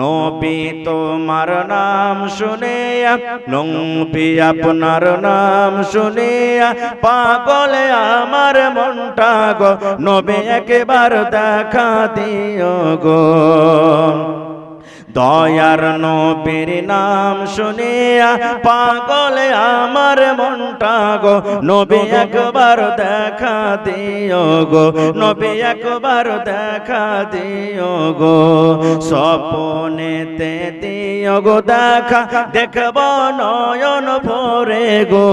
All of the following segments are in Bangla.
নবী তোমার নাম শুনিয়া নবী আপনার নাম শুনিয়া পাগলে আমার মনটা গো নবী একবার দেখা দিও গো দয়ার নবীর নাম শুনিয়া পাগলে আমার মনটা গো নবী একবার দেখা দিও গো নবী একবার দেখা দিও গো স্বপনেতে দিও গো দেখা দেখব নয়ন ভরে গো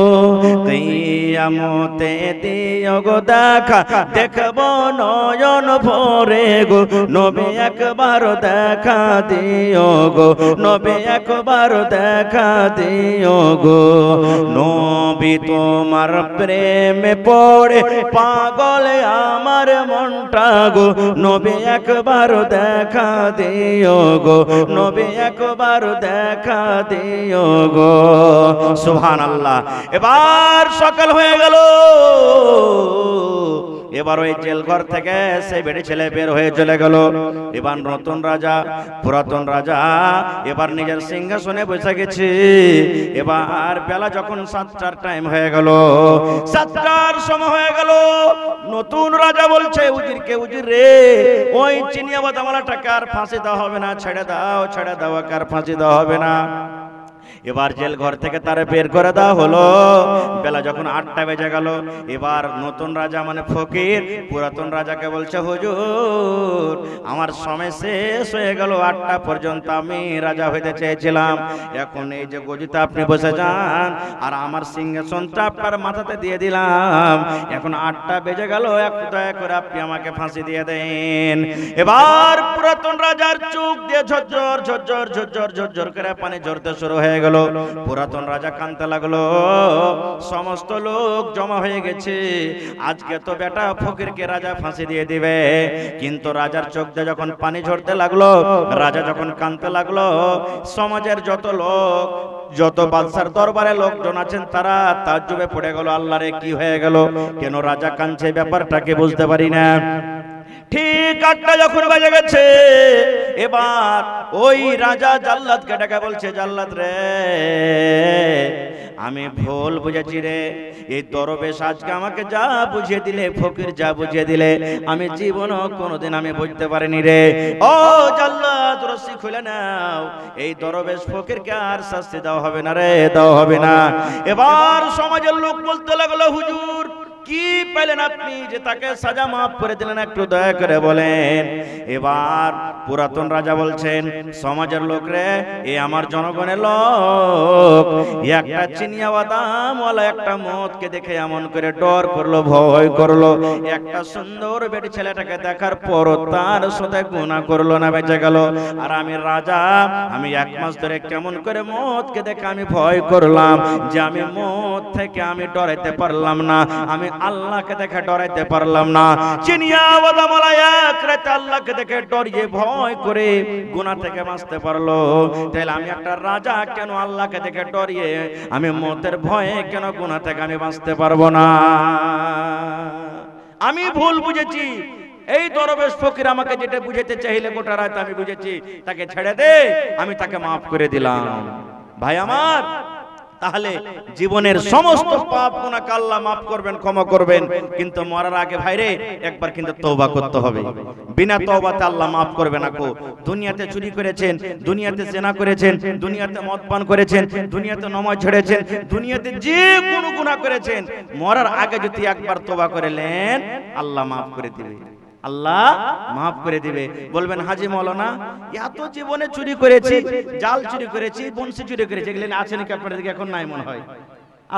কিয়ামতে দিও গো দেখা দেখব নয়ন ভরে গো নবী একবার দেখা দিও দিও গো নবী একবার দেখা দিও গো নবী তোমার প্রেমে পড়ে পাগলে আমার মনটা গো নবী একবার দেখা দিও গো নবী একবার দেখা দিও গো আল্লাহ এবার সকাল হয়ে গেল এবার ওই জেলঘর থেকে সেই বেড়ে ছেলে বের হয়ে চলে গেল এবার নতুন রাজা পুরাতন রাজা এবার নিজের সিংহাসনে বসে গেছি এবার বেলা যখন সাতটার টাইম হয়ে গেল সাতটার সময় হয়ে গেল নতুন রাজা বলছে উজির কে উজির রে ওই চিনিয়া বাদামালাটা কার ফাঁসি দেওয়া হবে না ছেড়ে দাও ছেড়ে দাও কার ফাঁসি দেওয়া হবে না এবার জেল ঘর থেকে তারা বের করে দেওয়া হলো বেলা যখন আটটা বেজে গেল এবার নতুন রাজা মানে ফকির পুরাতন রাজাকে বলছে হুজুর আমার সময় শেষ হয়ে গেল আটটা পর্যন্ত আমি রাজা হইতে চেয়েছিলাম এখন এই যে গজিতে আপনি বসে যান আর আমার সিংহাসনটা আপনার মাথাতে দিয়ে দিলাম এখন আটটা বেজে গেল এক দয়া করে আপনি আমাকে ফাঁসি দিয়ে দেন এবার পুরাতন রাজার চোখ দিয়ে ঝরঝর ঝরঝর ঝরঝর ঝরঝর করে পানি ঝরতে শুরু হয়ে গেল গেল পুরাতন রাজা কানতে লাগলো সমস্ত লোক জমা হয়ে গেছে আজকে তো বেটা ফকিরকে রাজা ফাঁসি দিয়ে দিবে কিন্তু রাজার চোখ দিয়ে যখন পানি ঝরতে লাগলো রাজা যখন কানতে লাগলো সমাজের যত লোক যত বাদশার দরবারে লোকজন আছেন তারা তার জুবে পড়ে গেল আল্লাহরে কি হয়ে গেল কেন রাজা কানছে ব্যাপারটাকে বুঝতে পারি না ঠিক আটটা যখন বাজে গেছে এবার ওই রাজা জাল্লাদকে ডাকা বলছে জাল্লাদ রে আমি ভুল বুঝেছি রে এই দরবেশ আজকে আমাকে যা বুঝিয়ে দিলে ফকির যা বুঝিয়ে দিলে আমি জীবনও কোনোদিন আমি বুঝতে পারিনি রে ও জাল্লাদ রসি খুলে নাও এই দরবেশ ফকিরকে আর শাস্তি দেওয়া হবে না রে দেওয়া হবে না এবার সমাজের লোক বলতে লাগলো হুজুর কি পেলেন আপনি যে তাকে সাজা মাফ করে দিলেন একটু দয়া করে বলেন এবার পুরাতন রাজা বলছেন সমাজের লোক রে এ আমার জনগণের লোক একটা চিনিয়া বাদামওয়ালা একটা মদকে দেখে এমন করে ডর করলো ভয় করলো একটা সুন্দর বেটি ছেলেটাকে দেখার পর তার সাথে গুণা করলো না বেঁচে গেল আর আমি রাজা আমি এক মাস ধরে কেমন করে মদকে দেখে আমি ভয় করলাম যে আমি মদ থেকে আমি ডরাইতে পারলাম না আমি আল্লাহকে দেখে ডরাইতে পারলাম না চিনিয়া ওয়াদামালা আল্লাহকে দেখে ডরিয়ে ভয় করে গুনা থেকে বাঁচতে পারলো তাহলে আমি একটা রাজা কেন আল্লাহকে দেখে ডরিয়ে আমি মতের ভয়ে কেন গুনা থেকে আমি বাঁচতে পারবো না আমি ভুল বুঝেছি এই দরবেশ ফকির আমাকে যেটা বুঝাতে চাইলে গোটা রাত আমি বুঝেছি তাকে ছেড়ে দে আমি তাকে মাফ করে দিলাম ভাই আমার তাহলে জীবনের সমস্ত পাপ গুনাহ আল্লাহ মাফ করবেন ক্ষমা করবেন কিন্তু মরার আগে ভাইরে একবার কিন্তু তওবা করতে হবে বিনা তওবাতে আল্লাহ মাফ করবে না কো দুনিয়াতে চুরি করেছেন দুনিয়াতে জেনা করেছেন দুনিয়াতে মদ পান করেছেন দুনিয়াতে নমাজ ছেড়েছেন দুনিয়াতে যে কোনো গুনাহ করেছেন মরার আগে যদি একবার তওবা করে নেন আল্লাহ মাফ করে দিবে আল্লাহ মাফ করে দিবে বলবেন হাজি মৌলানা এত জীবনে চুরি করেছি জাল চুরি করেছি বনশি চুরি করেছি এগুলো আছে নাকি আপনাদেরকে এখন নাই মনে হয়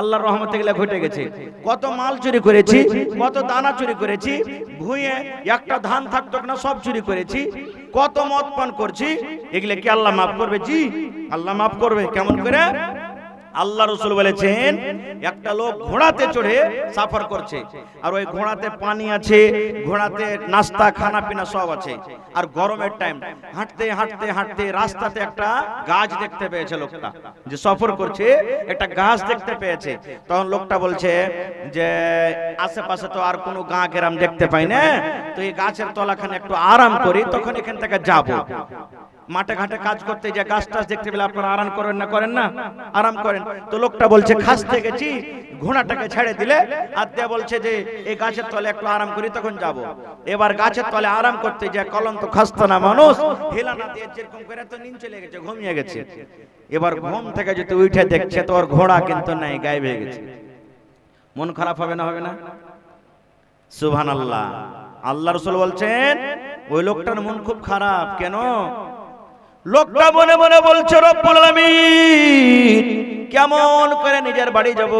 আল্লাহর রহমত এগুলো ঘটে গেছে কত মাল চুরি করেছি কত দানা চুরি করেছি ভুঁয়ে একটা ধান থাকতো না সব চুরি করেছি কত মদ পান করছি এগুলো কি আল্লাহ মাফ করবে জি আল্লাহ মাফ করবে কেমন করে আল্লাহ রসুল বলেছেন একটা লোক ঘোড়াতে চড়ে সাফার করছে আর ওই ঘোড়াতে পানি আছে ঘোড়াতে নাস্তা খানা পিনা সব আছে আর গরমের টাইম হাঁটতে হাঁটতে হাঁটতে রাস্তাতে একটা গাছ দেখতে পেয়েছে লোকটা যে সফর করছে একটা গাছ দেখতে পেয়েছে তখন লোকটা বলছে যে আশেপাশে তো আর কোনো গাঁ গেরাম দেখতে পাই না তো এই গাছের তলাখানে একটু আরাম করি তখন এখান থেকে যাবো মাঠে ঘাটে কাজ করতে যে গাছ টাছ দেখতে পেলে আপনারা আরাম করেন না করেন না আরাম করেন তো লোকটা বলছে খাসতে গেছি ঘোড়াটাকে ছেড়ে দিলে আর দেয়া বলছে যে এই গাছের তলে একটু আরাম করি তখন যাব। এবার গাছের তলে আরাম করতে যে কলম তো খাস্ত না মানুষ হেলানা দিয়ে যেরকম করে তো নিন চলে গেছে ঘুমিয়ে গেছে এবার ঘুম থেকে যদি উঠে দেখছে তো ওর ঘোড়া কিন্তু নাই গায়ে হয়ে গেছে মন খারাপ হবে না হবে না সুবহানাল্লাহ আল্লাহ রসুল বলছেন ওই লোকটার মন খুব খারাপ কেন লোকটা মনে মনে বলছে রব্বুল আলামিন কেমন করে নিজের বাড়ি যাব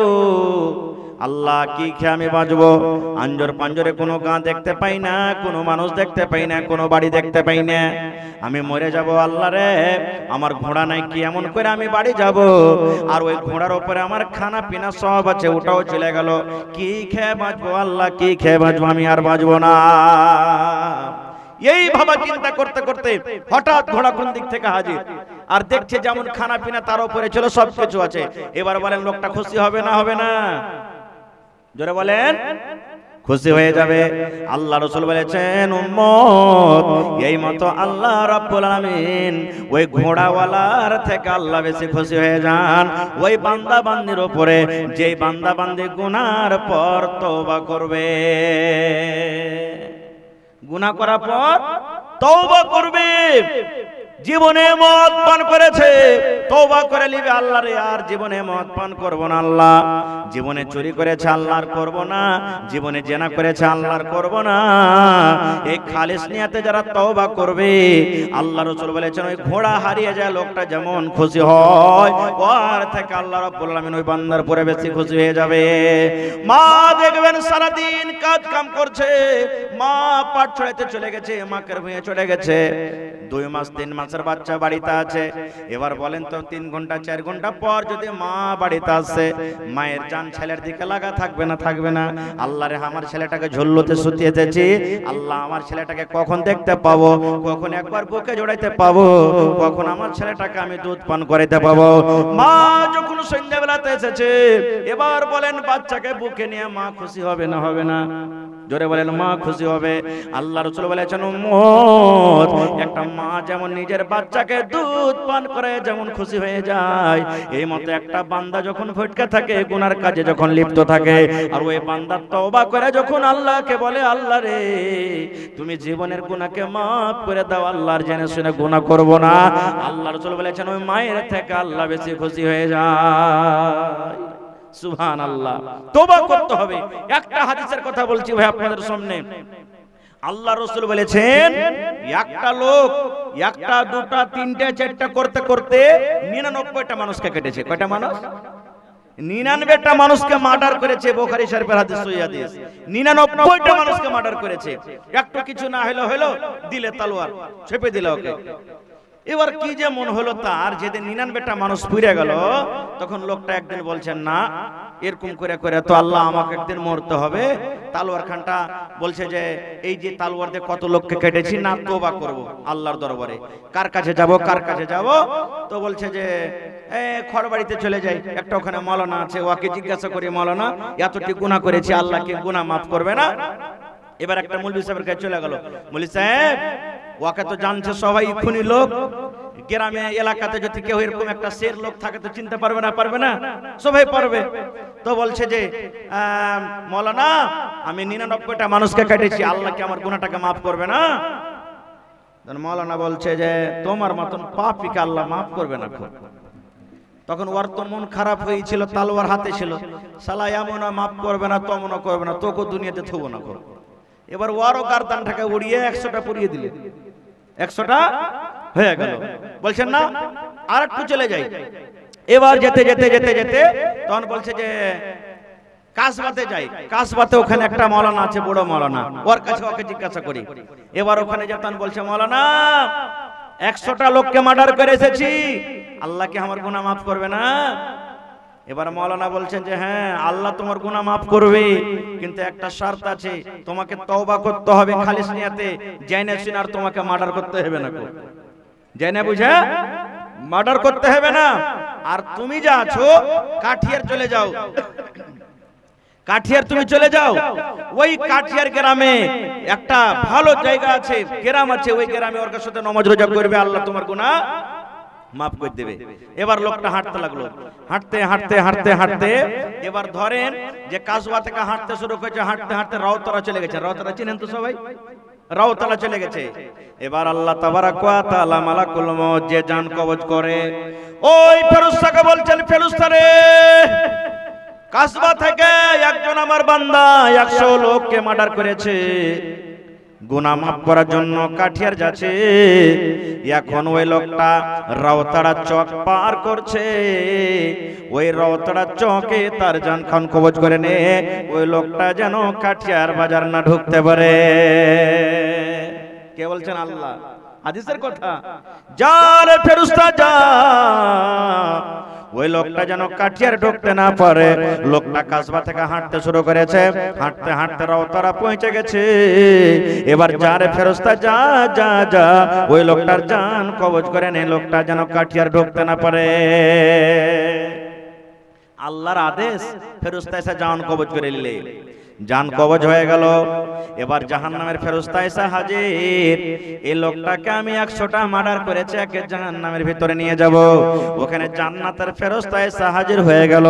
আল্লাহ কি খেয়ে আমি বাঁচব আঞ্জর পাঞ্জরে কোনো গাঁ দেখতে পাই না কোনো মানুষ দেখতে পাই না কোনো বাড়ি দেখতে পাই না আমি মরে যাব আল্লাহ রে আমার ঘোড়া নাই কি এমন করে আমি বাড়ি যাব আর ওই ঘোড়ার ওপরে আমার খানা পিনা সব আছে ওটাও চলে গেল কি খেয়ে বাঁচবো আল্লাহ কি খেয়ে বাঁচবো আমি আর বাঁচবো না এই ভাবা চিন্তা করতে করতে হঠাৎ ঘোড়া কোন দিক থেকে হাজির আর দেখছে যেমন খানা পিনা তার উপরে ছিল সবকিছু আছে এবার বলেন লোকটা খুশি হবে না হবে না জোরে বলেন খুশি হয়ে যাবে আল্লাহ রসুল বলেছেন উম্মত এই মতো আল্লাহ রাব্বুল আলামিন ওই ঘোড়াওয়ালার থেকে আল্লাহ বেশি খুশি হয়ে যান ওই বান্দা বান্দির উপরে যেই বান্দা বান্দি গুনার পর তোবা করবে গুনা করার পর তওবা করবে জীবনে মদ পান করেছে তওবা করে নিবে আল্লাহরে আর জীবনে মদ পান করব না আল্লাহ জীবনে চুরি করেছে আল্লাহর করব না জীবনে জেনা করেছে আল্লাহর করব না এই খালিস নিয়াতে যারা তওবা করবে আল্লাহ রাসূল বলেছেন ওই ঘোড়া হারিয়ে যায় লোকটা যেমন খুশি হয় ওর থেকে আল্লাহ রাব্বুল আলামিন ওই বান্দার পরে বেশি খুশি হয়ে যাবে মা দেখবেন সারা দিন কাজ কাম করছে মা পাট ছড়াইতে চলে গেছে মাকের ভুঁয়ে চলে গেছে দুই মাস তিন মাসের বাচ্চা বাড়িতে আছে এবার বলেন তো তিন ঘন্টা চার ঘন্টা পর যদি মা বাড়িতে আসে মায়ের চান ছেলের দিকে লাগা থাকবে না থাকবে না আল্লাহ রে আমার ছেলেটাকে ঝুল্লুতে দিয়েছি আল্লাহ আমার ছেলেটাকে কখন দেখতে পাবো কখন একবার বুকে জড়াইতে পাবো কখন আমার ছেলেটাকে আমি দুধ পান করাইতে পাবো মা যখন সন্ধ্যাবেলাতে এসেছে এবার বলেন বাচ্চাকে বুকে নিয়ে মা খুশি হবে না হবে না জোরে বলেন মা খুশি হবে আল্লাহ রসুল বলেছেন একটা মা যেমন নিজের বাচ্চাকে দুধ পান করে যেমন খুশি হয়ে হয়ে যায় এই মতো একটা বান্দা যখন ভটকে থাকে গুনার কাজে যখন লিপ্ত থাকে আর ওই বান্দার তওবা করে যখন আল্লাহকে বলে আল্লাহ রে তুমি জীবনের গুনাকে মাফ করে দাও আল্লাহর জেনে শুনে গুনাহ করব না আল্লাহ রাসূল বলেছেন ওই মায়ের থেকে আল্লাহ বেশি খুশি হয়ে যায় সুবহান আল্লাহ তোবা করতে হবে একটা হাদিসের কথা বলছি ভাই আপনাদের সামনে আল্লাহ রসুল বলেছেন একটা লোক একটা দুটা তিনটা চারটা করতে করতে নিরানব্বইটা মানুষকে কেটেছে কয়টা মানুষ নিরানব্বইটা মানুষকে মার্ডার করেছে বোখারি শরীফের হাদিস সহিহ হাদিস নিরানব্বইটা মানুষকে মার্ডার করেছে একটু কিছু না হলো হলো দিলে তলোয়ার ছেপে দিলে ওকে এবার কি যে মন হলো তার যেদিন নিরানব্বইটা মানুষ পুড়ে গেল তখন লোকটা একদিন বলছেন না এরকম করে করে তো আল্লাহ আমাকে একদিন মরতে হবে তালোয়ার খানটা বলছে যে এই যে তালোয়ার দিয়ে কত লোককে কেটেছি না তোবা করব আল্লাহর দরবারে কার কাছে যাব কার কাছে যাব তো বলছে যে খড়বাড়িতে চলে যাই একটা ওখানে মলানা আছে ওকে জিজ্ঞাসা করি মলানা এতটি গুণা করেছি আল্লাহকে গুণা মাফ করবে না এবার একটা মৌলী সাহেবের কাছে চলে গেল মৌলী সাহেব ওকে তো জানছে সবাই খুনি লোক গ্রামে এলাকাতে যদি কেউ এরকম একটা শের লোক থাকে তো চিনতে পারবে না পারবে না সবাই পারবে তো বলছে যে মৌলানা আমি নিরানব্বইটা মানুষকে কেটেছি আল্লাহকে আমার গুণাটাকে মাফ করবে না মৌলানা বলছে যে তোমার মতন পাপিকে আল্লাহ মাফ করবে না তখন ওর তো মন খারাপ হয়েছিল তালোয়ার হাতে ছিল সালা এমন মাফ করবে না তমন করবে না তোকে দুনিয়াতে থব না করো এবার ওয়ারও কারদানটাকে উড়িয়ে একশোটা পুড়িয়ে দিলে একশোটা হয়ে গেল বলছেন না আর একটু চলে যাই এবার যেতে যেতে যেতে যেতে তখন বলছে যে কাসবাতে যাই কাসবাতে ওখানে একটা মলানা আছে বড় মলানা ওর কাছে ওকে জিজ্ঞাসা করি এবার ওখানে তখন বলছে মলানা একশোটা লোককে মার্ডার করে এসেছি আল্লাহ কি আমার গুণা মাফ করবে না এবার মৌলানা বলছেন যে হ্যাঁ আল্লাহ তোমার গুণা মাফ করবে কিন্তু একটা শর্ত আছে তোমাকে তওবা করতে হবে খালিস নিয়াতে জাইনা আর তোমাকে মার্ডার করতে হবে না জেনে বুঝে মার্ডার করতে হবে না আর তুমি যা আছো কাঠিয়ার চলে যাও কাঠিয়ার তুমি চলে যাও ওই কাঠিয়ার গ্রামে একটা ভালো জায়গা আছে গ্রাম আছে ওই গ্রামে ওর সাথে নমাজ রোজা করবে আল্লাহ তোমার গুণা মাফ করে দেবে এবার লোকটা হাঁটতে লাগলো হাঁটতে হাঁটতে হাঁটতে হাঁটতে এবার ধরেন যে কাসবা থেকে হাঁটতে শুরু করেছে হাঁটতে হাঁটতে রাউতরা চলে গেছে রাউতরা চিনেন তো সবাই রাওতালা চলে গেছে এবার আল্লাহ যে যান কবজ করে ওই ফেরুস্তাকে বলছেন ফেরুস্তা রে কাসবা থেকে একজন আমার বান্দা একশো লোককে মার্ডার করেছে গুনা মাফ করার জন্য কাঠিয়ার যাচ্ছে এখন ওই লোকটা রাওতাড়া চক পার করছে ওই রাওতাড়া চকে তার যান খান কবজ করে নে ওই লোকটা যেন কাঠিয়ার বাজার না ঢুকতে পারে কে বলছেন আল্লাহ হাদিসের কথা যার ফেরুস্তা যা ওই লোকটা যেন কাঠিয়ার ঢুকতে না পারে লোকটা কাসবা থেকে হাঁটতে শুরু করেছে হাঁটতে হাঁটতে রওতারা পৌঁছে গেছে এবার যারে ফেরস্তা যা যা যা ওই লোকটার জান কবজ করে নেই লোকটা যেন কাঠিয়ার ঢুকতে না পারে আল্লাহর আদেশ ফেরস্তা এসে জান কবজ করে নিলে যান কবজ হয়ে গেল এবার জাহান নামের ফেরস্তা এসে হাজির এই লোকটাকে আমি একশোটা মার্ডার করেছি একে জাহান নামের ভিতরে নিয়ে যাব ওখানে জান্নাতের ফেরস্তা এসে হাজির হয়ে গেল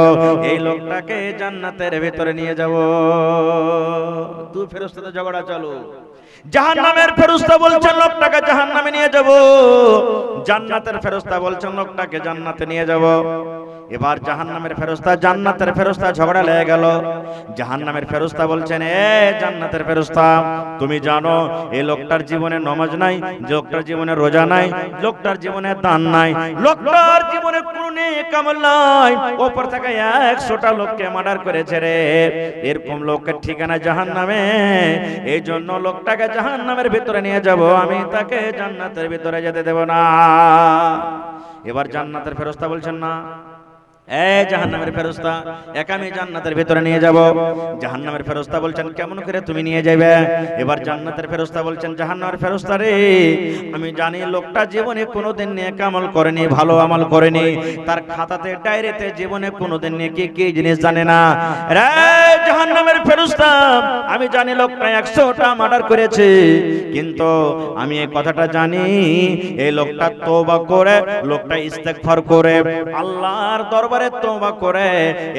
এই লোকটাকে জান্নাতের ভিতরে নিয়ে যাব দু ফেরস্তাতে ঝগড়া চলো জাহান নামের ফেরুস্তা বলছেন লোকটাকে জাহান নামে নিয়ে যাব জান্নাতের ফেরস্তা বলছেন লোকটাকে জান্নাতে নিয়ে যাব এবার জাহান নামের ফেরস্তা জান্নাতের ফেরস্তা ঝগড়া লেগে গেল জাহান নামের ফেরস্তা বলছেন এ জান্নাতের ফেরস্তা তুমি জানো এই লোকটার জীবনে নমাজ নাই লোকটার জীবনে রোজা নাই লোকটার জীবনে দান নাই লোকটার জীবনে কোনো কামল নাই ওপর থেকে একশোটা লোককে মার্ডার করেছে রে এরকম লোকের ঠিকানা জাহান নামে এই জন্য লোকটাকে জাহান নামের ভিতরে নিয়ে যাব আমি তাকে জান্নাতের ভিতরে যেতে দেব না এবার জান্নাতের ফেরস্তা বলছেন না এ জাহান্নামের ফেরস্তা এক আমি জান্নাতের ভিতরে নিয়ে যাব জাহান্নামের ফেরস্তা বলছেন কেমন করে তুমি নিয়ে যাবে এবার জান্নাতের ফেরস্তা বলছেন জাহান্নামের ফেরস্তা রে আমি জানি লোকটা জীবনে কোনোদিন নিয়ে আমল করেনি ভালো আমল করেনি তার খাতাতে ডায়েরিতে জীবনে কোনোদিন নেকি কি জিনিস জানে না রে জাহান্নামের ফেরস্তা আমি জানি লোকটা একশোটা মার্ডার করেছে কিন্তু আমি এই কথাটা জানি এই লোকটা তওবা করে লোকটা ইস্তেগফার করে আল্লাহর দরবার পরে তোমা করে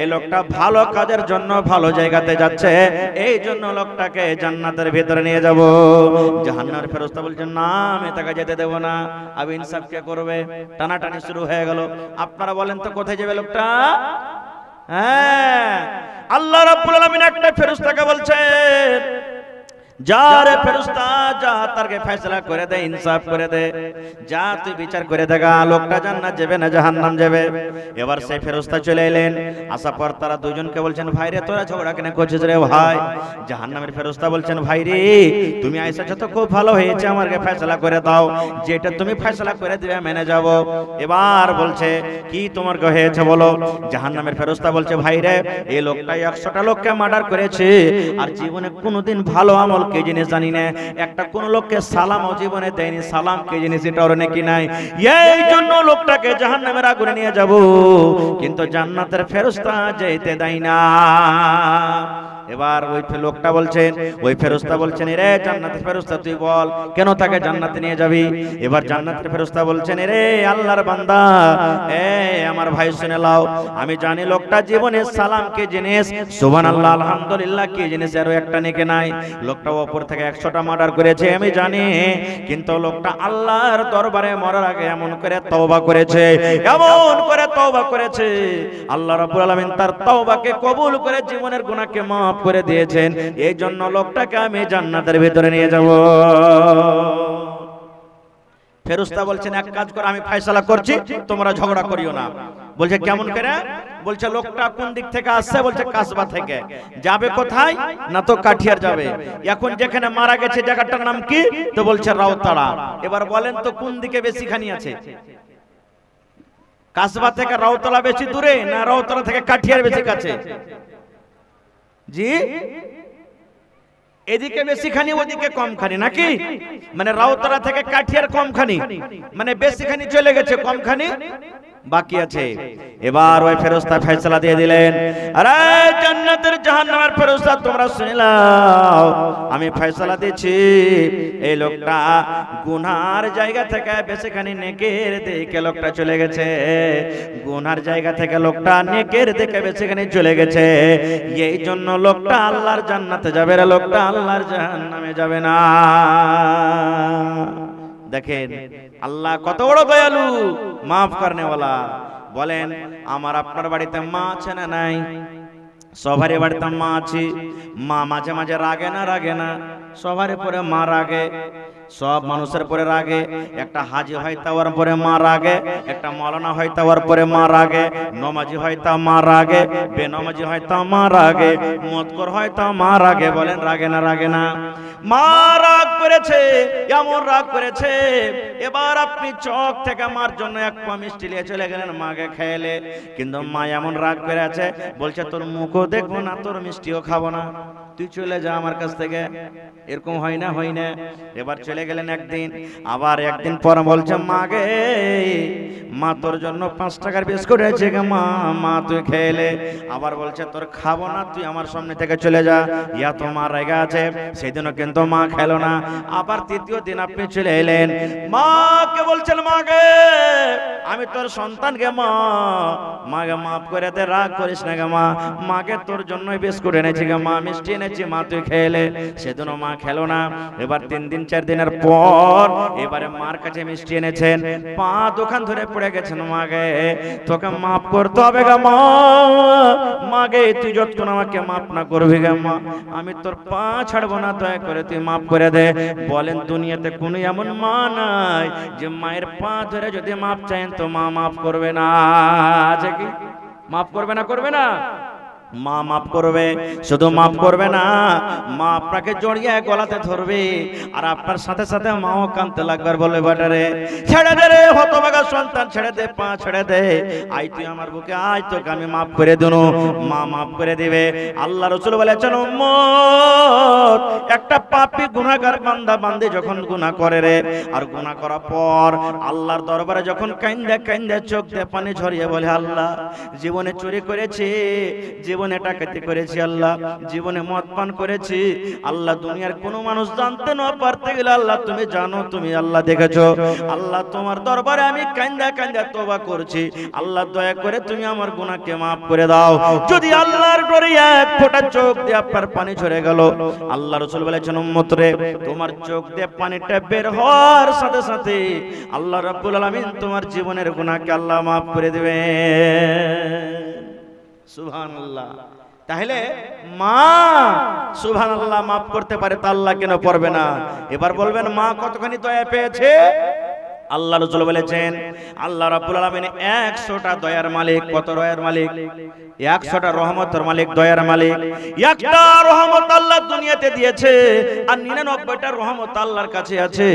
এই লোকটা ভালো কাজের জন্য ভালো জায়গাতে যাচ্ছে এই জন্য লোকটাকে জান্নাতের ভিতরে নিয়ে যাব জাহান্নার ফেরস্তা বলছেন না আমি তাকে যেতে দেব না আমি ইনসাফ কে করবে টানাটানি শুরু হয়ে গেল আপনারা বলেন তো কোথায় যাবে লোকটা হ্যাঁ আল্লাহ রাব্বুল আলামিন একটা ফেরেশতাকে বলছেন যারে রে ফেরেশতা যা তারকে ফয়সালা করে দে ইনসাফ করে দে যা তুই বিচার করে দেখা লোকটা জান্নাত যাবে না জাহান্নাম যাবে এবার সেই ফেরেশতা চলে এলেন আসা পর তারা দুজনকে বলছেন ভাই রে তোরা ঝগড়া কেন করছিস রে ভাই জাহান্নামের ফেরেশতা বলছেন ভাই রে তুমি আইসা যত খুব ভালো হয়েছে আমারকে ফয়সালা করে দাও যেটা তুমি ফয়সালা করে দিবে মেনে যাব এবার বলছে কি তোমার হয়েছে বলো জাহান্নামের ফেরেশতা বলছে ভাই রে এই লোকটাই 100টা লোককে মার্ডার করেছে আর জীবনে কোনোদিন ভালো আমল কে জেনে জানি না একটা কোন লোককে সালাম ও জীবনে দেয়নি সালাম কে জেনে সেটা ওর নাকি নাই এই জন্য লোকটাকে জাহান্নামের আগুনে নিয়ে যাব কিন্তু জান্নাতের ফেরস্তা যেতে দেয় না এবার ওই লোকটা বলছেন ওই ফেরস্তা বলছেন এরে জান্নাতের ফেরস্তা তুই বল কেন তাকে জান্নাতে নিয়ে যাবি এবার জান্নাতের ফেরস্তা বলছেন এরে আল্লাহর বান্দা এ আমার ভাই শুনে লাও আমি জানি লোকটা জীবনে সালাম কে জিনিস সুবহানাল্লাহ আলহামদুলিল্লাহ কে জিনিস আরো একটা নেকে নাই লোকটা ওপর থেকে একশোটা মার্ডার করেছে আমি জানি কিন্তু লোকটা আল্লাহর দরবারে মরার আগে এমন করে তওবা করেছে এমন করে তওবা করেছে আল্লাহ রাব্বুল আলামিন তার তওবাকে কবুল করে জীবনের গুনাহকে মাফ করে দিয়েছেন এই জন্য লোকটাকে আমি জান্নাতের ভিতরে নিয়ে যাব ফেরেশতা বলছেন এক কাজ করো আমি ফয়সালা করছি তোমরা ঝগড়া করিও না বলছে কেমন করে বলছে লোকটা কোন দিক থেকে আসছে বলছে কাসবা থেকে যাবে কোথায় না তো কাঠিয়ার যাবে এখন যেখানে মারা গেছে জায়গাটার নাম কি তো বলছে রাউতাড়া এবার বলেন তো কোন দিকে বেশিখানি আছে কাসবা থেকে রাউতলা বেশি দূরে না রাউতলা থেকে কাঠিয়ার বেশি কাছে জি এদিকে বেশিখানি ওদিকে কমখানি নাকি মানে রাউতলা থেকে কাঠিয়ার কমখানি মানে বেশিখানি চলে গেছে কমখানি বাকি আছে এবার ওই ফেরস্তা ফেসলা দিয়ে দিলেন আরে জান্নাতের জাহান্নামের ফেরস্তা তোমরা শুনিলাও আমি ফেসলা দিয়েছি এই লোকটা গুনার জায়গা থেকে বেশিখানি নেকের দিকে লোকটা চলে গেছে গুনার জায়গা থেকে লোকটা নেকের দিকে বেশিখানি চলে গেছে এই জন্য লোকটা আল্লাহর জান্নাতে যাবে রে লোকটা আল্লাহর জাহান্নামে যাবে না দেখেন আল্লাহ কত বড় দয়ালু মাফ করনেওয়ালা বলেন আমার আপনার বাড়িতে মা আছে না নাই সবারই বাড়িতে মা আছে মা মাঝে মাঝে রাগে না রাগে না সবারই পরে মা রাগে সব মানুষের পরে রাগে একটা হাজি হয় তাওয়ার পরে মা রাগে একটা মালনা হয় তাওয়ার পরে মা রাগে নমাজি হয় তা মা রাগে বেনমাজি হয় তা মা রাগে মতকর হয় তা মা রাগে বলেন রাগে না রাগে না মা রাগ করেছে এমন রাগ করেছে এবার আপনি চক থেকে আমার জন্য এক পা মিষ্টি নিয়ে চলে গেলেন মাকে খেলে কিন্তু মা এমন রাগ আছে বলছে তোর মুখও দেখবো না তোর মিষ্টিও খাবো না তুই চলে যা আমার কাছ থেকে এরকম হয় না হয় না এবার চলে চলে গেলেন একদিন আবার একদিন পর বলছে মা গে মা তোর জন্য পাঁচ টাকার বিস্কুট আছে গে মা মা তুই খেলে আবার বলছে তোর খাবো না তুই আমার সামনে থেকে চলে যা ইয়া তো মা রেগা আছে সেদিনও কিন্তু মা খেলো না আবার তৃতীয় দিন আপনি চলে এলেন মা কে বলছেন মা গে আমি তোর সন্তান গে মা মা গে মাফ করে দে রাগ করিস না গে মা মা গে তোর জন্য বিস্কুট এনেছি গে মা মিষ্টি এনেছি মা তুই খেলে সেদিনও মা খেলো না এবার তিন দিন চার দিনের কেনার পর এবারে মার কাছে মিষ্টি এনেছেন পা দোকান ধরে পড়ে গেছেন মাগে তোকে মাফ করতে হবে গা মা মাগে তুই যতক্ষণ আমাকে মাফ না করবি গা মা আমি তোর পা ছাড়বো না দয়া করে তুই মাফ করে দে বলেন দুনিয়াতে কোনো এমন মা নাই যে মায়ের পা ধরে যদি মাপ চাইেন তো মা মাফ করবে না আছে কি মাফ করবে না করবে না মা মাপ করবে শুধু মাপ করবে না মা আপনাকে জড়িয়ে গলাতে ধরবে আর আপনার সাথে সাথে মাও কানতে লাগবার বলে বাটারে ছেড়ে দে রে হতভাগা সন্তান ছেড়ে দে পা ছেড়ে দে আই তুই আমার বুকে আই তো আমি মাফ করে দেবো মা মাফ করে দিবে আল্লাহ রসুল বলেছেন উম্মত একটা পাপী গুনাহগার বান্দা বান্দে যখন গুনাহ করে রে আর গুনাহ করার পর আল্লাহর দরবারে যখন কাইন্দা কাইন্দা চোখ দিয়ে পানি ঝরিয়ে বলে আল্লাহ জীবনে চুরি করেছে যে জীবনে টাকাতে করেছি আল্লাহ জীবনে মদ পান করেছি আল্লাহ দুনিয়ার কোনো মানুষ জানতে না পারতে গেলে আল্লাহ তুমি জানো তুমি আল্লাহ দেখেছো আল্লাহ তোমার দরবারে আমি কান্দা কান্দা তোবা করছি আল্লাহ দয়া করে তুমি আমার গুনাহকে মাফ করে দাও যদি আল্লাহর ডরে এক ফোঁটা চোখ দিয়ে আপনার পানি ঝরে গেল আল্লাহ রাসূল বলেছেন উম্মত রে তোমার চোখ দিয়ে পানিটা বের হওয়ার সাথে সাথে আল্লাহ রাব্বুল আলামিন তোমার জীবনের গুনাহকে আল্লাহ মাফ করে দেবেন সুহান আল্লাহ তাহলে মা সুভান আল্লাহ মাফ করতে পারে তা আল্লাহ কেন পারবে না এবার বলবেন মা কতখানি দয়া পেয়েছে আল্লাহ রসুল বলেছেন আল্লাহ রাবুল আলমিন একশোটা দয়ার মালিক কত দয়ার মালিক একশোটা রহমতের মালিক দয়ার মালিক একটা রহমত আল্লাহ দুনিয়াতে দিয়েছে আর নিরানব্বইটা রহমত আল্লাহর কাছে আছে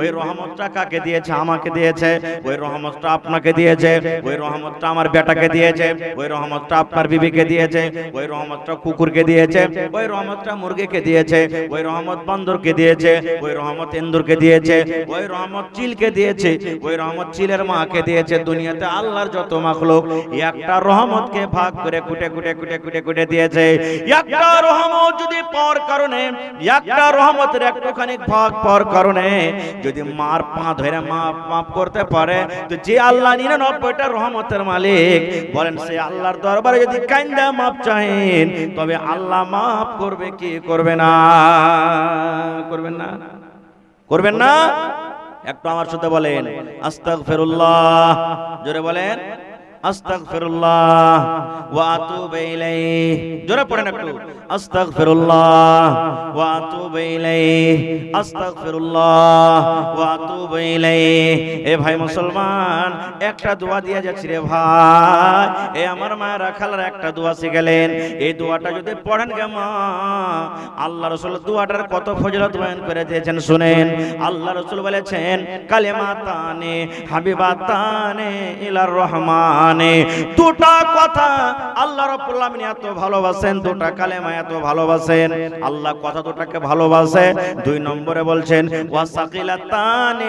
ওই রহমতটা কাকে দিয়েছে আমাকে দিয়েছে ওই রহমতটা আপনাকে দিয়েছে ওই রহমতটা আমার বেটাকে দিয়েছে ওই রহমতটা আপনার বিবিকে দিয়েছে ওই রহমতটা কুকুরকে দিয়েছে ওই রহমতটা মুরগিকে দিয়েছে ওই রহমত বন্দরকে দিয়েছে ওই রহমত ইন্দুরকে দিয়েছে ওই রহমত চিলকে দিয়েছে দিয়েছে ওই রহমত চিলের মাকে দিয়েছে দুনিয়াতে আল্লাহর যত মাখলুক একটা রহমত কে ভাগ করে কুটে কুটে কুটে কুটে কুটে দিয়েছে একটা রহমত যদি পর কারণে একটা রহমতের একটুখানি ভাগ পর কারণে যদি মার পা ধরে মাফ মাফ করতে পারে তো যে আল্লাহ নিরানব্বইটা রহমতের মালিক বলেন সে আল্লাহর দরবারে যদি কাইন্দা মাপ চাহেন তবে আল্লাহ মাফ করবে কি করবে না করবেন না করবেন না একটু আমার সাথে বলেন আস্তাক ফেরুল্লাহ জোরে বলেন ওয়া জোরে পড়েন ওয়া ওয়া এ ভাই মুসলমান একটা দোয়া দিয়া যাচ্ছে রে ভাই এ আমার মায়ের খালার একটা দোয়া শিখালেন এই দোয়াটা যদি পড়েন গে মা আল্লাহ রসুল দোয়াটার কত ফজিলত বয়ন করে দিয়েছেন শুনেন আল্লাহ রসুল বলেছেন কালেমা তানে হাবিবা নে ইলার রহমান মানে দুটা কথা আল্লাহ রাব্বুল এত ভালোবাসেন দুটা কালেমা এত ভালোবাসেন আল্লাহ কথা দুটাকে ভালোবাসে দুই নম্বরে বলছেন ওয়াসাকিলাতানি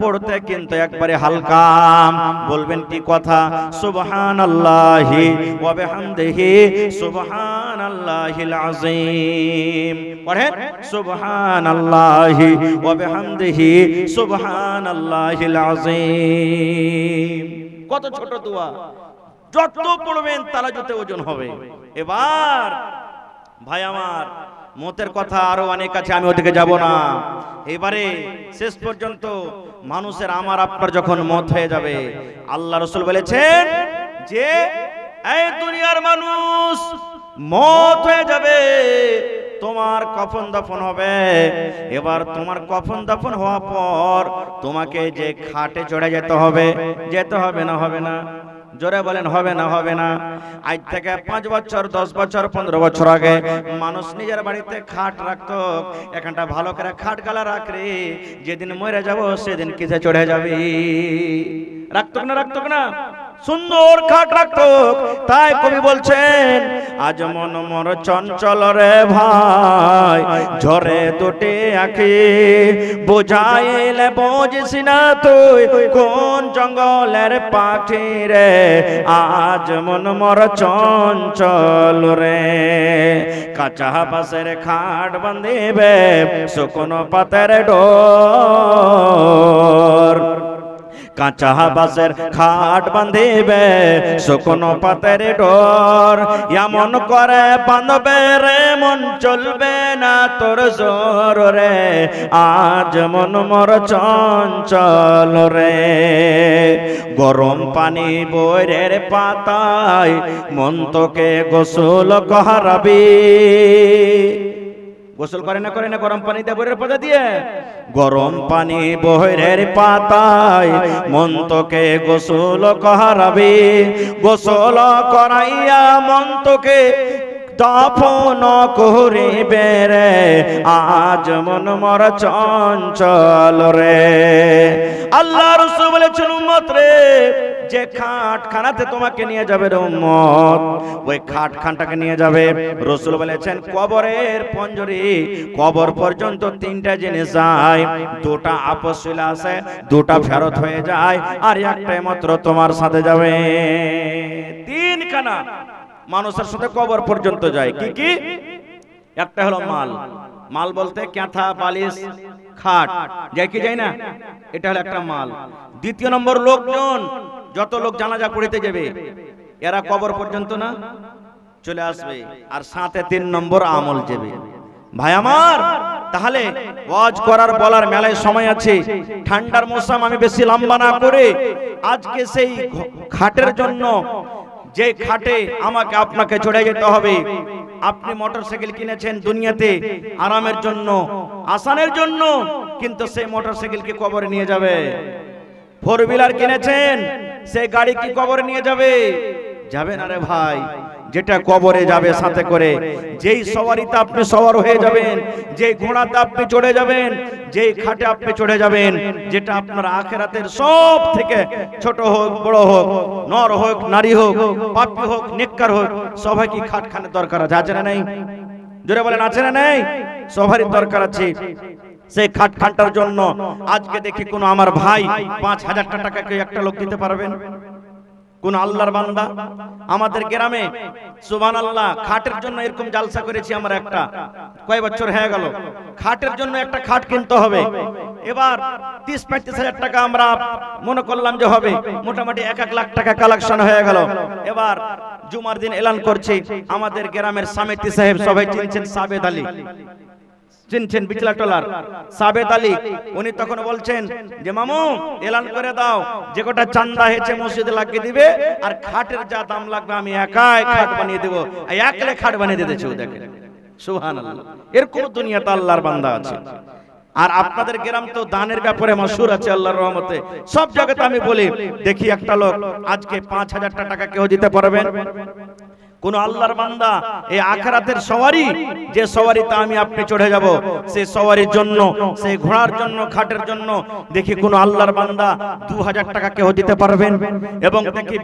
পড়তে কিন্তু একবারে হালকা বলবেন কি কথা العظيم পড়েন সুবহানাল্লাহি ওয়া বিহামদিহি সুবহানাল্লাহিল আযীম কত ছোট দোয়া যত পড়বেন তারাজুতে ওজন হবে এবার ভাই আমার মতের কথা আরো অনেক আছে আমি ওদিকে যাব না এবারে শেষ পর্যন্ত মানুষের আমার আপনার যখন মত হয়ে যাবে আল্লাহ রসুল বলেছেন যে এই দুনিয়ার মানুষ মত হয়ে যাবে তোমার কফন দফন হবে এবার তোমার কফন দফন হওয়ার পর তোমাকে যে খাটে চড়ে যেতে হবে যেতে হবে না হবে না জোরে বলেন হবে না হবে না আজ থেকে পাঁচ বছর দশ বছর পনেরো বছর আগে মানুষ নিজের বাড়িতে খাট রাখত এখানটা ভালো করে খাট গালা রাখরে যেদিন মরে যাবো সেদিন কিসে চড়ে যাবি রাখতো না রাখতো না সুন্দর খাট রাখতো তাই কবি বলছেন আজ মন মর চঞ্চল রে ভাই ঝরে দুটি আঁখি বোঝাইলে বুঝিস না তুই কোন জঙ্গলের পাখি রে আজ মন মর চঞ্চল রে কাঁচা পাশের খাট বান্ধিবে শুকনো পাতের ডোর কাঁচা বাসের খাট বাঁধিবে শুকনো পাতের ডোর এমন করে বাঁধবে রে মন চলবে না তোর জোর রে আজ মন মর চঞ্চল রে গরম পানি বইরের পাতায় মন তোকে গোসল কহারাবি গোসল করে না করে না গরম পানিতে বইয়ের পাতা দিয়ে গরম পানি বহিরের পাতায় মন্তকে গোসল করাবে গোসল করাইয়া মন্তকে দাফন করিবে রে আজ মন মর চঞ্চল রে আল্লাহ রসুল বলেছেন উম্মত রে যে খাটখানাতে তোমাকে নিয়ে যাবে রে ওই খাটখানটাকে নিয়ে যাবে রসুল বলেছেন কবরের পঞ্জরি কবর পর্যন্ত তিনটা জিনিস যায় দুটা আপসিল আসে দুটা ফেরত হয়ে যায় আর একটাই মাত্র তোমার সাথে যাবে তিনখানা মানুষের সাথে কবর পর্যন্ত যায় কি কি একটা হলো মাল মাল বলতে ক্যাথা বালিশ খাট যাই কি যাই না এটা হলো একটা মাল দ্বিতীয় নম্বর লোকজন যত লোক জানাজা পড়িতে যাবে এরা কবর পর্যন্ত না চলে আসবে আর সাথে তিন নম্বর আমল যাবে ভাই আমার তাহলে ওয়াজ করার বলার মেলায় সময় আছে ঠান্ডার মৌসুম আমি বেশি লম্বা না করে আজকে সেই খাটের জন্য যে খাটে আমাকে আপনাকে চড়ে যেতে হবে আপনি মোটরসাইকেল কিনেছেন দুনিয়াতে আরামের জন্য আসানের জন্য কিন্তু সেই মোটরসাইকেলকে কবরে নিয়ে যাবে ফোর হুইলার কিনেছেন সেই গাড়ি কি কবরে নিয়ে যাবে যাবে না রে ভাই যেটা কবরে যাবে সাথে করে যেই সওয়ারিতে আপনি সওয়ার হয়ে যাবেন যেই ঘোড়াতে আপনি চড়ে যাবেন যেই খাটে আপনি চড়ে যাবেন যেটা আপনার আখেরাতের সব থেকে ছোট হোক বড় হোক নর হোক নারী হোক পাপি হোক নেককার হোক সবাই কি খাটখানে দরকার আছে আছে না নেই জোরে বলেন আছে না নেই সবারই দরকার আছে সেই খাটখানটার জন্য আজকে দেখি কোনো আমার ভাই পাঁচ হাজার টাকা কেউ একটা লোক দিতে পারবেন কোন আল্লাহর বান্দা আমাদের গ্রামে সুবান আল্লাহ খাটের জন্য এরকম জালসা করেছি আমরা একটা কয় বছর হয়ে গেল খাটের জন্য একটা খাট কিনতে হবে এবার তিরিশ পঁয়ত্রিশ হাজার টাকা আমরা মনে করলাম যে হবে মোটামুটি এক এক লাখ টাকা কালেকশন হয়ে গেল এবার জুমার দিন এলান করছি আমাদের গ্রামের সামিতি সাহেব সবাই চিনছেন সাবেদ আলী চিনছেন বিচলা টলার সাবেদ আলী উনি তখন বলছেন যে মামু এলান করে দাও যে কটা চান্দা হয়েছে মসজিদে লাগিয়ে দিবে আর খাটের যা দাম লাগবে আমি একাই খাট বানিয়ে দেবো একলে খাট বানিয়ে দিতেছে দেখেন সুহান আল্লাহ এরকম দুনিয়াতে আল্লাহর বান্দা আছে আর আপনাদের গ্রাম তো দানের ব্যাপারে মশুর আছে আল্লাহর রহমতে সব জায়গাতে আমি বলি দেখি একটা লোক আজকে পাঁচ হাজারটা টাকা কেউ দিতে পারবেন কোন আল্লাহর বান্দা এই আখেরাতের সওয়ারি যে সওয়ারিতে আমি আপনি চড়ে যাব সেই সওয়ারির জন্য সেই ঘোড়ার জন্য খাটের জন্য দেখি কোন আল্লাহর বান্দা দু হাজার টাকা কেউ দিতে পারবেন এবং দেখি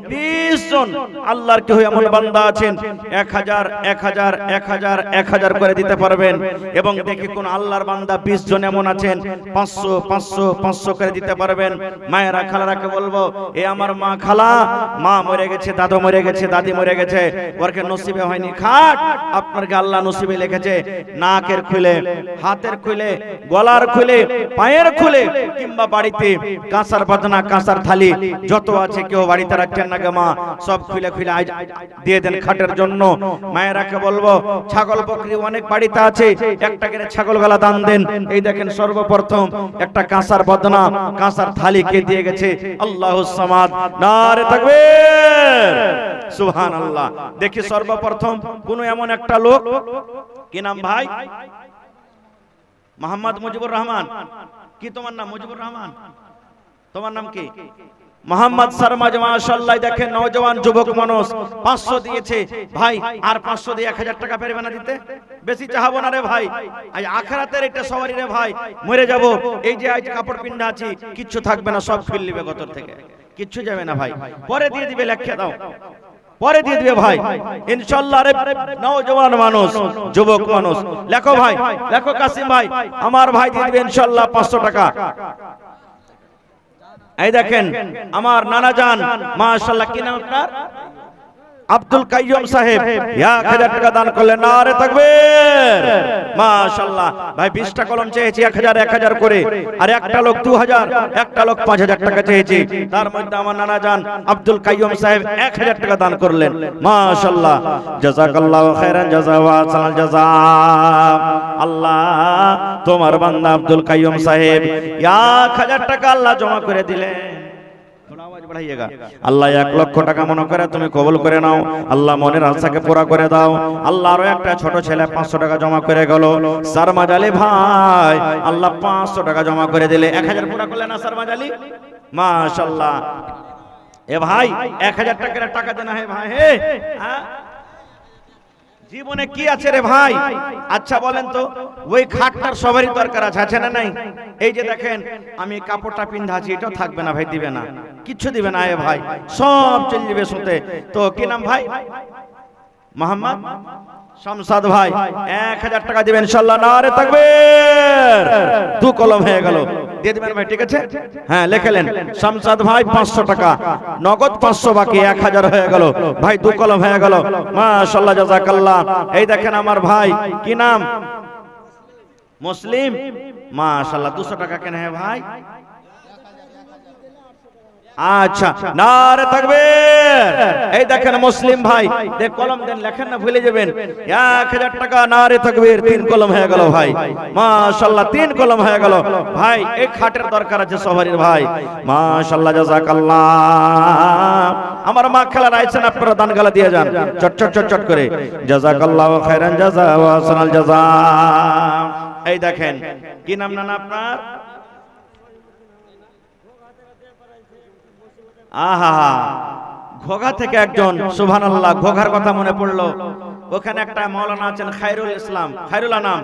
20 জন আল্লাহর কেউ এমন বান্দা আছেন এক হাজার এক হাজার এক হাজার এক হাজার করে দিতে পারবেন এবং দেখি কোন আল্লাহর বান্দা বিশ জন এমন আছেন পাঁচশো পাঁচশো পাঁচশো করে দিতে পারবেন মায়েরা খালারাকে বলবো এ আমার মা খালা মা মরে গেছে দাদু মরে গেছে দাদি মরে গেছে বরকে নসিবে হয়নি খাট আপনার গাল্লা নসিবে লিখেছে নাকের খুলে হাতের খুলে গলার খুলে পায়ের খুলে কিংবা বাড়িতে কাঁসার বাজনা কাঁসার থালি যত আছে কেউ বাড়িতে রাখছেন না মা সব খুলে খুলে দিয়ে দেন খাটের জন্য মায়েরাকে বলবো ছাগল বকরি অনেক বাড়িতে আছে একটা করে ছাগল গলা দান দেন এই দেখেন সর্বপ্রথম একটা কাঁসার বদনা কাঁসার থালি কে দিয়ে গেছে আল্লাহ সামাদ নারে থাকবে সুহান আল্লাহ দেখি সর্বপ্রথম কোন এমন একটা লোক কি নাম ভাই মোহাম্মদ মুজিবুর রহমান কি তোমার নাম মুজিবুর রহমান তোমার নাম কি মোহাম্মদ শর্মা মাশাআল্লাহ দেখে নওজোয়ান যুবক মানুষ 500 দিয়েছে ভাই আর 500 দিয়ে 1000 টাকা পেরবে না দিতে বেশি চাহাবো না রে ভাই আজ আখিরাতের একটা সওয়ারি রে ভাই মরে যাব এই যে আজ কাপড় পিন্ডা আছে কিচ্ছু থাকবে না সব ফেল নেবে গতর থেকে কিচ্ছু যাবে না ভাই পরে দিয়ে দিবে লেখা দাও পরে দিয়ে দিবে ভাই ইনশাল্লাহ নওজোয়ান মানুষ যুবক মানুষ লেখো ভাই লেখো কাসিম ভাই আমার ভাই দিয়ে দিবে ইনশাল্লাহ পাঁচশো টাকা এই দেখেন আমার নানা যান মাশাল্লাহ কি নাম আপনার আব্দুল কাইয়ম সাহেব এক হাজার টাকা দান করলেন না রে থাকবে মাশাল্লাহ ভাই বিশটা কলম চেয়েছি এক হাজার এক হাজার করে আর একটা লোক দু হাজার একটা লোক পাঁচ হাজার টাকা চেয়েছি তার মধ্যে আমার নানা যান আব্দুল কাইয়ম সাহেব এক হাজার টাকা দান করলেন মাশাল্লাহ জাজাকাল্লাহ জাজা আল্লাহ তোমার বান্দা আব্দুল কাইয়ম সাহেব এক হাজার টাকা আল্লাহ জমা করে দিলেন আল্লাহ এক লক্ষ টাকা মনে করে তুমি কবল করে নাও আল্লাহ মনের আলসাকে পুরা করে দাও আল্লাহ আরো একটা ছোট ছেলে পাঁচশো টাকা জমা করে গেল সারমাজ আলী ভাই আল্লাহ পাঁচশো টাকা জমা করে দিলে এক হাজার পুরা করলে না সারমাজ আলী মাশাল্লাহ এ ভাই এক হাজার টাকার টাকা দেনা হে ভাই হে হ্যাঁ জীবনে কি আছে রে ভাই আচ্ছা বলেন তো ওই খাটটার সবারই দরকার আছে আছে না নাই এই যে দেখেন আমি কাপড়টা পিন্ধা আছি এটাও থাকবে না ভাই দিবে না কিচ্ছু দিবে না এ ভাই সব চলে যাবে সুতে তো কি নাম ভাই মোহাম্মদ শামসাদ ভাই এক হাজার টাকা দিবেন ইনশাল্লাহ না রে থাকবে দু কলম হয়ে গেল দিয়ে দিবেন ভাই ঠিক আছে হ্যাঁ লেখেলেন শামসাদ ভাই পাঁচশো টাকা নগদ পাঁচশো বাকি এক হাজার হয়ে গেল ভাই দু কলম হয়ে গেল মাশাল্লাহ জাজাকাল্লাহ এই দেখেন আমার ভাই কি নাম মুসলিম মাশাল্লাহ দুশো টাকা কেন হ্যাঁ ভাই আচ্ছা, আচ্ছা নারে থাকবে হ্যাঁ। এই দেখেন মুসলিম ভাই দেখ কলম দেন লেখেন না ভুলে যাবেন এক হাজার টাকা নারে থাকবে তিন কলম হয়ে গেল ভাই মাশাল্লাহ তিন কলম হয়ে গেল ভাই এই খাটের দরকার আছে সবারই ভাই মাশাল্লাহ জাযাকাল্লাহ আমার মা খেলা রাইছেন আপনারা দান গালা দিয়ে যান চট চট চট চট করে জাজাকাল্লাহ খাইরান জাযা ওয়া হাসানাল জাযা এই দেখেন কি নাম নানা আপনার আহা ঘোঘা থেকে একজন সুভান আল্লাহ ঘোঘার কথা মনে পড়লো ওখানে একটা মৌলানা আছেন খায়রুল ইসলাম খাইরুল আনাম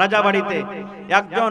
রাজাবাড়িতে একজন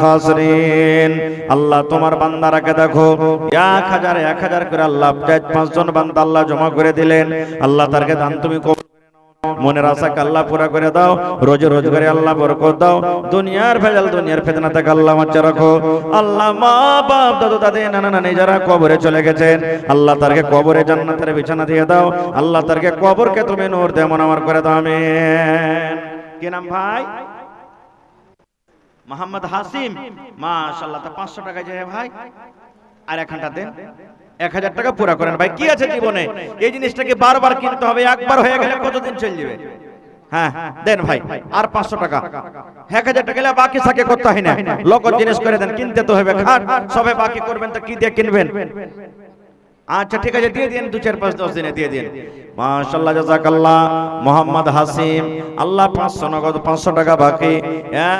খাসরিন আল্লাহ তোমার বান্দারাকে দেখো এক হাজার এক হাজার করে আল্লাহ পাঁচজন বান্দা আল্লাহ জমা করে দিলেন আল্লাহ তারকে দান তুমি মনের আশা কাল্লা পুরা করে দাও রোজ রোজ করে আল্লাহ বরকত দাও দুনিয়ার ভেজাল দুনিয়ার ফেতনা থেকে আল্লাহ মাচ্ছে রাখো আল্লাহ মা বাপ দাদু দাদি নানা নানি যারা কবরে চলে গেছেন আল্লাহ তারকে কবরে জান্নাতের বিছানা দিয়ে দাও আল্লাহ তারকে কবরকে তুমি নূর দেমন আমার করে দাও আমিন কি নাম ভাই মোহাম্মদ হাসিম মাশাল্লাহ তা পাঁচশো টাকা যায় ভাই আর এক ঘন্টা দেন এক হাজার টাকা পুরা করেন ভাই কি আছে জীবনে এই জিনিসটাকে বারবার কিনতে হবে একবার হয়ে গেলে কতদিন চলে যাবে হ্যাঁ দেন ভাই আর পাঁচশো টাকা এক হাজার টাকা বাকি করতে হয় না জিনিস করে দেন কিনতে হবে সবে বাকি করবেন তো কি দিয়ে কিনবেন আচ্ছা ঠিক আছে দিয়ে দিন দু চার পাঁচ দশ দিনে দিয়ে দিন মোহাম্মদ হাসিম আল্লাহ পাঁচশো নগদ পাঁচশো টাকা বাকি হ্যাঁ।